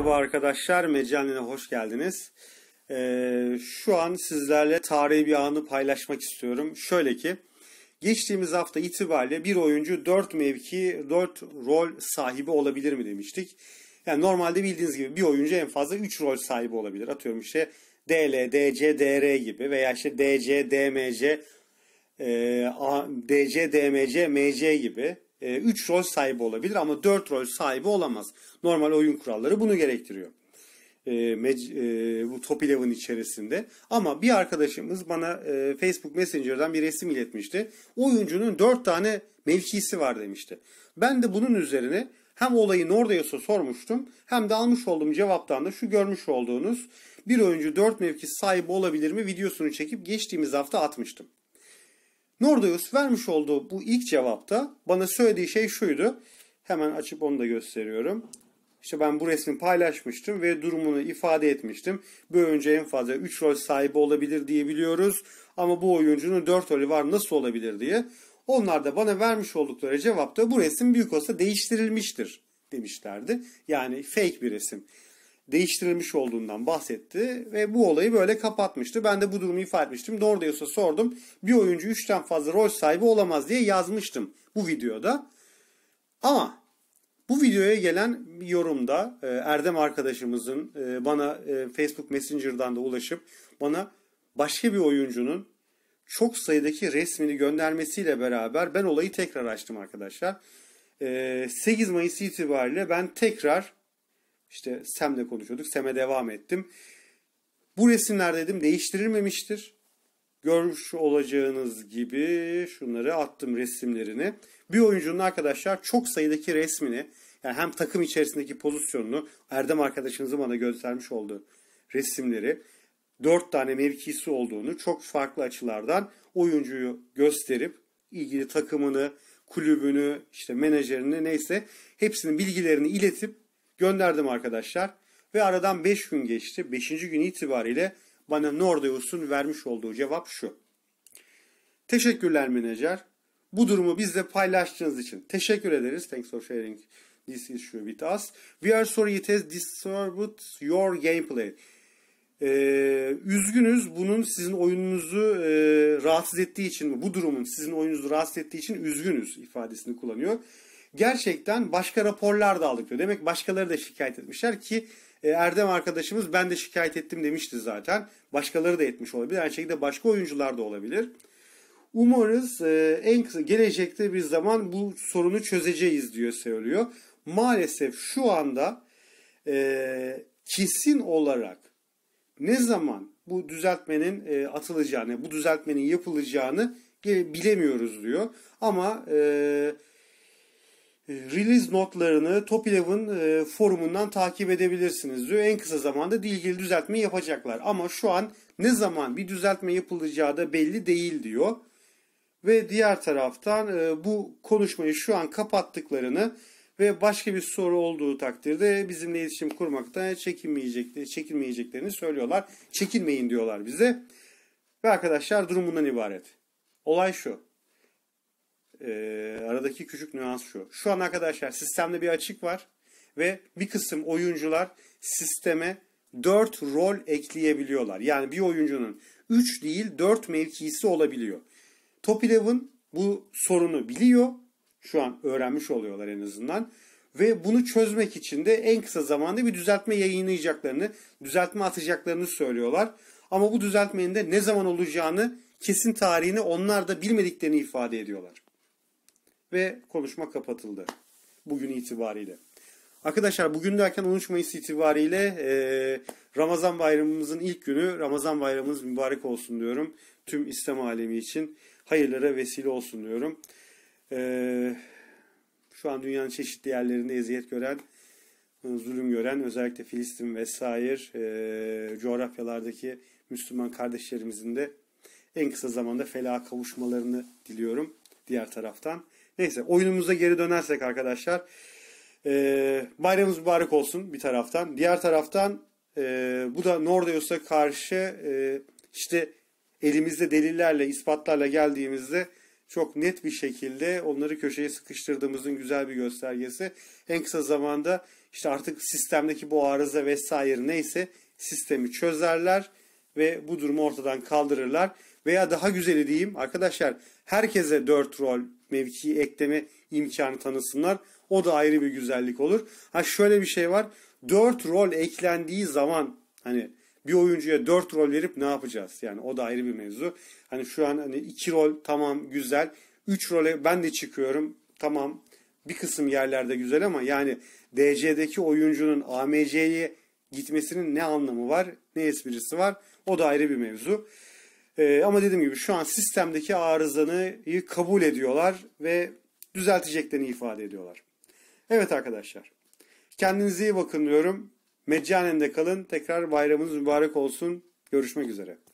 Merhaba arkadaşlar, Mecanine hoş geldiniz. Ee, şu an sizlerle tarihi bir anı paylaşmak istiyorum. Şöyle ki, geçtiğimiz hafta itibariyle bir oyuncu 4 mevki, 4 rol sahibi olabilir mi demiştik. Yani normalde bildiğiniz gibi bir oyuncu en fazla 3 rol sahibi olabilir. Atıyorum işte DL, DC, DR gibi veya işte DC, DMC, e, DC, DMC, MC gibi e, 3 rol sahibi olabilir ama 4 rol sahibi olamaz. Normal oyun kuralları bunu gerektiriyor. E, mec- e, bu Top Eleven içerisinde. Ama bir arkadaşımız bana e, Facebook Messenger'dan bir resim iletmişti. Oyuncunun 4 tane mevkisi var demişti. Ben de bunun üzerine hem olayı oradaysa sormuştum hem de almış olduğum cevaptan da şu görmüş olduğunuz bir oyuncu 4 mevki sahibi olabilir mi videosunu çekip geçtiğimiz hafta atmıştım. Nordeus vermiş olduğu bu ilk cevapta bana söylediği şey şuydu. Hemen açıp onu da gösteriyorum. İşte ben bu resmi paylaşmıştım ve durumunu ifade etmiştim. Bir oyuncu en fazla 3 rol sahibi olabilir diye biliyoruz. Ama bu oyuncunun 4 rolü var nasıl olabilir diye. Onlar da bana vermiş oldukları cevapta bu resim büyük olsa değiştirilmiştir demişlerdi. Yani fake bir resim değiştirilmiş olduğundan bahsetti ve bu olayı böyle kapatmıştı. Ben de bu durumu ifade etmiştim. Nordeus'a sordum. Bir oyuncu 3'ten fazla rol sahibi olamaz diye yazmıştım bu videoda. Ama bu videoya gelen yorumda e, Erdem arkadaşımızın e, bana e, Facebook Messenger'dan da ulaşıp bana başka bir oyuncunun çok sayıdaki resmini göndermesiyle beraber ben olayı tekrar açtım arkadaşlar. 8 Mayıs itibariyle ben tekrar işte Sem'le konuşuyorduk. Sem'e devam ettim. Bu resimler dedim değiştirilmemiştir. Görmüş olacağınız gibi şunları attım resimlerini. Bir oyuncunun arkadaşlar çok sayıdaki resmini yani hem takım içerisindeki pozisyonunu Erdem arkadaşınızın bana göstermiş olduğu resimleri dört tane mevkisi olduğunu çok farklı açılardan oyuncuyu gösterip ilgili takımını, kulübünü, işte menajerini neyse hepsinin bilgilerini iletip Gönderdim arkadaşlar. Ve aradan 5 gün geçti. 5. gün itibariyle bana Nordeus'un vermiş olduğu cevap şu. Teşekkürler menajer. Bu durumu bizle paylaştığınız için teşekkür ederiz. Thanks for sharing this issue with us. We are sorry it has disturbed your gameplay. Ee, üzgünüz bunun sizin oyununuzu e, rahatsız ettiği için bu durumun sizin oyununuzu rahatsız ettiği için üzgünüz ifadesini kullanıyor gerçekten başka raporlar da aldık diyor. Demek başkaları da şikayet etmişler ki e, Erdem arkadaşımız ben de şikayet ettim demişti zaten. Başkaları da etmiş olabilir. Aynı şekilde başka oyuncular da olabilir. Umarız e, en kısa gelecekte bir zaman bu sorunu çözeceğiz diyor söylüyor. Maalesef şu anda e, kesin olarak ne zaman bu düzeltmenin e, atılacağını, bu düzeltmenin yapılacağını bilemiyoruz diyor. Ama e, e, release notlarını Top 11 e, forumundan takip edebilirsiniz diyor. En kısa zamanda ilgili düzeltme yapacaklar. Ama şu an ne zaman bir düzeltme yapılacağı da belli değil diyor. Ve diğer taraftan e, bu konuşmayı şu an kapattıklarını ve başka bir soru olduğu takdirde bizimle iletişim kurmaktan çekinmeyeceklerini, çekinmeyeceklerini söylüyorlar. Çekinmeyin diyorlar bize. Ve arkadaşlar durum bundan ibaret. Olay şu. E, aradaki küçük nüans şu. Şu an arkadaşlar sistemde bir açık var ve bir kısım oyuncular sisteme 4 rol ekleyebiliyorlar. Yani bir oyuncunun 3 değil 4 mevkisi olabiliyor. Top Eleven bu sorunu biliyor. Şu an öğrenmiş oluyorlar en azından. Ve bunu çözmek için de en kısa zamanda bir düzeltme yayınlayacaklarını, düzeltme atacaklarını söylüyorlar. Ama bu düzeltmenin de ne zaman olacağını, kesin tarihini onlar da bilmediklerini ifade ediyorlar ve konuşma kapatıldı bugün itibariyle. Arkadaşlar bugün derken 13 Mayıs itibariyle e, Ramazan bayramımızın ilk günü. Ramazan bayramımız mübarek olsun diyorum. Tüm İslam alemi için hayırlara vesile olsun diyorum. E, şu an dünyanın çeşitli yerlerinde eziyet gören, zulüm gören özellikle Filistin vesaire e, coğrafyalardaki Müslüman kardeşlerimizin de en kısa zamanda felaha kavuşmalarını diliyorum diğer taraftan. Neyse oyunumuza geri dönersek arkadaşlar. E, bayramımız mübarek olsun bir taraftan. Diğer taraftan e, bu da Nordeus'a karşı e, işte elimizde delillerle, ispatlarla geldiğimizde çok net bir şekilde onları köşeye sıkıştırdığımızın güzel bir göstergesi. En kısa zamanda işte artık sistemdeki bu arıza vesaire neyse sistemi çözerler ve bu durumu ortadan kaldırırlar. Veya daha güzeli diyeyim arkadaşlar herkese 4 rol mevkiyi ekleme imkanı tanısınlar. O da ayrı bir güzellik olur. Ha şöyle bir şey var. 4 rol eklendiği zaman hani bir oyuncuya 4 rol verip ne yapacağız? Yani o da ayrı bir mevzu. Hani şu an hani 2 rol tamam güzel. 3 role ben de çıkıyorum. Tamam bir kısım yerlerde güzel ama yani DC'deki oyuncunun AMC'ye gitmesinin ne anlamı var? Ne esprisi var? O da ayrı bir mevzu. Ee, ama dediğim gibi şu an sistemdeki arızanı kabul ediyorlar ve düzelteceklerini ifade ediyorlar. Evet arkadaşlar. Kendinize iyi bakın diyorum. Meccanen kalın. Tekrar bayramınız mübarek olsun. Görüşmek üzere.